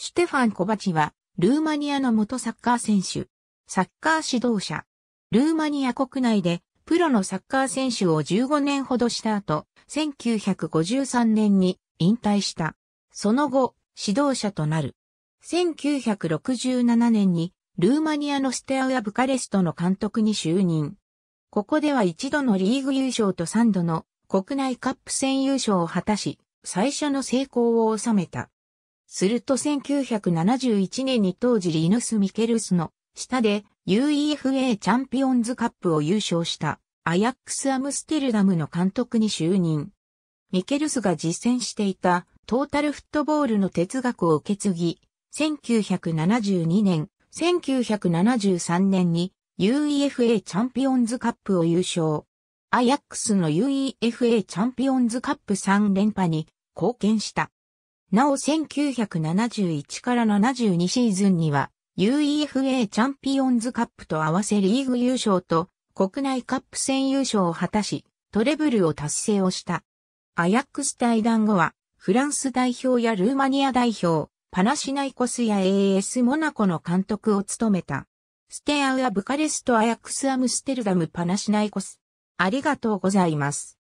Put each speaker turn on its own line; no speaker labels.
シュテフ
ァン・コバチは、ルーマニアの元サッカー選手、サッカー指導者。ルーマニア国内で、プロのサッカー選手を15年ほどした後、1953年に引退した。その後、指導者となる。1967年に、ルーマニアのステアウア・ブカレストの監督に就任。ここでは一度のリーグ優勝と三度の国内カップ戦優勝を果たし、最初の成功を収めた。すると1971年に当時リヌス・ミケルスの下で UEFA チャンピオンズカップを優勝したアヤックス・アムステルダムの監督に就任。ミケルスが実践していたトータルフットボールの哲学を受け継ぎ、1972年、1973年に UEFA チャンピオンズカップを優勝。アヤックスの UEFA チャンピオンズカップ3連覇に貢献した。なお1971から72シーズンには UEFA チャンピオンズカップと合わせリーグ優勝と国内カップ戦優勝を果たしトレブルを達成をした。アヤックス対談後はフランス代表やルーマニア代表、パナシナイコスや AS モナコの監督を務めた。ステアウアブカレストアヤックスアムステルダムパナシナイコス。ありがとうございます。